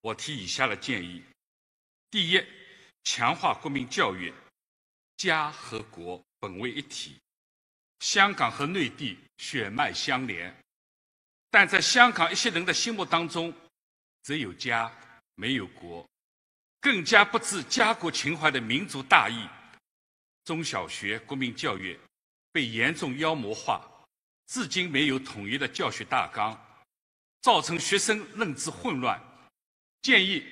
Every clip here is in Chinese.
我提以下的建议：第一，强化国民教育，家和国本为一体，香港和内地血脉相连，但在香港一些人的心目当中，只有家没有国，更加不知家国情怀的民族大义。中小学国民教育被严重妖魔化，至今没有统一的教学大纲，造成学生认知混乱。建议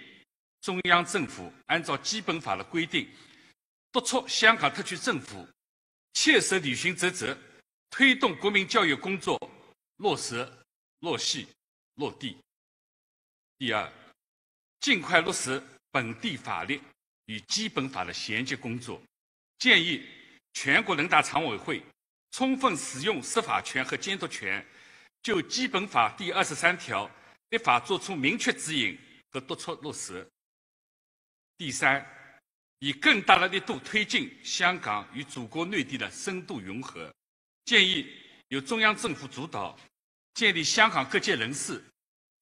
中央政府按照基本法的规定，督促香港特区政府切实履行职责，推动国民教育工作落实、落细、落地。第二，尽快落实本地法律与基本法的衔接工作。建议全国人大常委会充分使用司法权和监督权，就基本法第二十三条立法作出明确指引。和督促落实。第三，以更大的力度推进香港与祖国内地的深度融合，建议由中央政府主导，建立香港各界人士，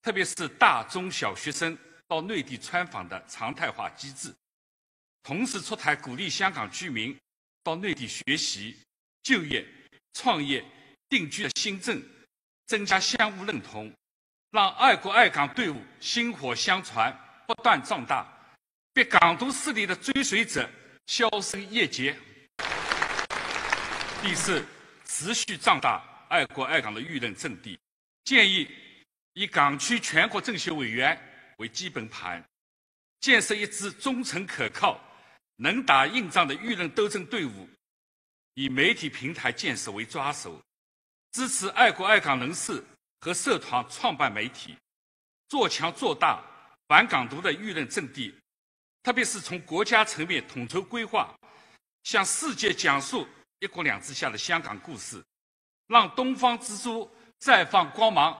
特别是大中小学生到内地参访的常态化机制，同时出台鼓励香港居民到内地学习、就业、创业、定居的新政，增加相互认同。让爱国爱港队伍薪火相传，不断壮大，被港独势力的追随者销声匿迹。第四，持续壮大爱国爱港的舆论阵地。建议以港区全国政协委员为基本盘，建设一支忠诚可靠、能打硬仗的舆论斗争队伍。以媒体平台建设为抓手，支持爱国爱港人士。和社团创办媒体，做强做大反港独的舆论阵地，特别是从国家层面统筹规划，向世界讲述一国两制下的香港故事，让东方之珠再放光芒。